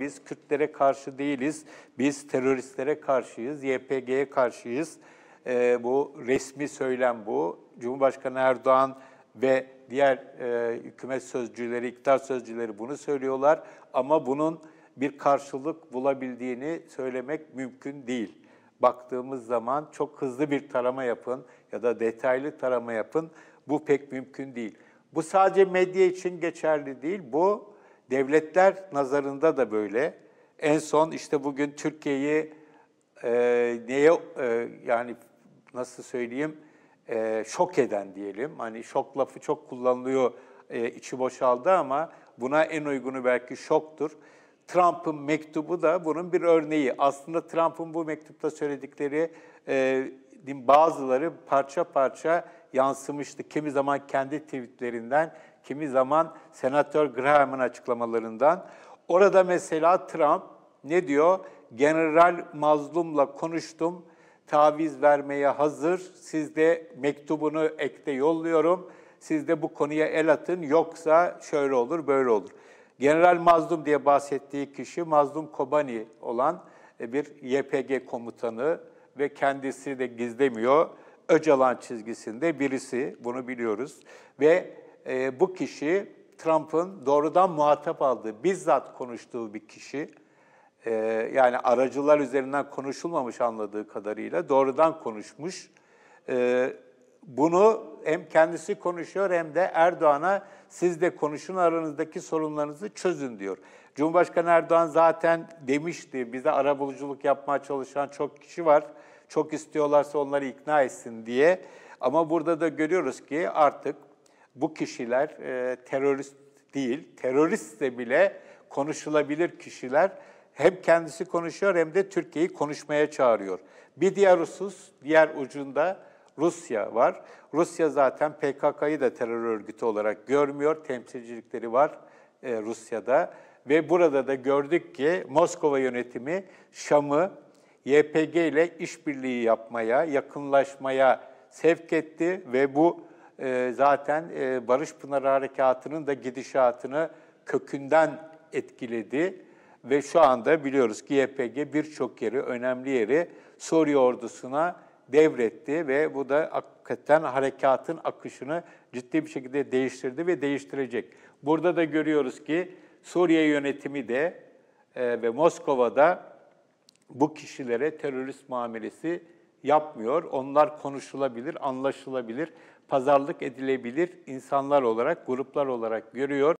Biz Kürtlere karşı değiliz, biz teröristlere karşıyız, YPG'ye karşıyız. E, bu resmi söylem bu. Cumhurbaşkanı Erdoğan ve diğer e, hükümet sözcüleri, iktidar sözcüleri bunu söylüyorlar. Ama bunun bir karşılık bulabildiğini söylemek mümkün değil. Baktığımız zaman çok hızlı bir tarama yapın ya da detaylı tarama yapın. Bu pek mümkün değil. Bu sadece medya için geçerli değil. Bu Devletler nazarında da böyle. En son işte bugün Türkiye'yi e, neye e, yani nasıl söyleyeyim e, şok eden diyelim. Hani şok lafı çok kullanılıyor e, içi boşaldı ama buna en uygunu belki şoktur. Trump'ın mektubu da bunun bir örneği. Aslında Trump'ın bu mektupta söyledikleri e, bazıları parça parça yansımıştı. Kimi zaman kendi tweetlerinden, kimi zaman Senatör Graham'ın açıklamalarından. Orada mesela Trump ne diyor? General Mazlum'la konuştum, taviz vermeye hazır. Siz de mektubunu ekte yolluyorum. Siz de bu konuya el atın yoksa şöyle olur, böyle olur. General Mazlum diye bahsettiği kişi Mazlum Kobani olan bir YPG komutanı ve kendisi de gizlemiyor. Öcalan çizgisinde birisi, bunu biliyoruz. Ve e, bu kişi Trump'ın doğrudan muhatap aldığı, bizzat konuştuğu bir kişi. E, yani aracılar üzerinden konuşulmamış anladığı kadarıyla doğrudan konuşmuş. E, bunu hem kendisi konuşuyor hem de Erdoğan'a siz de konuşun aranızdaki sorunlarınızı çözün diyor. Cumhurbaşkanı Erdoğan zaten demişti bize arabuluculuk yapmaya çalışan çok kişi var çok istiyorlarsa onları ikna etsin diye. Ama burada da görüyoruz ki artık bu kişiler e, terörist değil, terörist de bile konuşulabilir kişiler hem kendisi konuşuyor hem de Türkiye'yi konuşmaya çağırıyor. Bir diğer husus, diğer ucunda Rusya var. Rusya zaten PKK'yı da terör örgütü olarak görmüyor. Temsilcilikleri var e, Rusya'da. Ve burada da gördük ki Moskova yönetimi Şam'ı YPG ile işbirliği yapmaya, yakınlaşmaya sevk etti ve bu e, zaten e, Barış Pınar Harekatı'nın da gidişatını kökünden etkiledi ve şu anda biliyoruz ki YPG birçok yeri, önemli yeri Suriye ordusuna devretti ve bu da hakikaten harekatın akışını ciddi bir şekilde değiştirdi ve değiştirecek. Burada da görüyoruz ki Suriye yönetimi de e, ve Moskova'da bu kişilere terörist muamelesi yapmıyor. Onlar konuşulabilir, anlaşılabilir, pazarlık edilebilir insanlar olarak, gruplar olarak görüyor.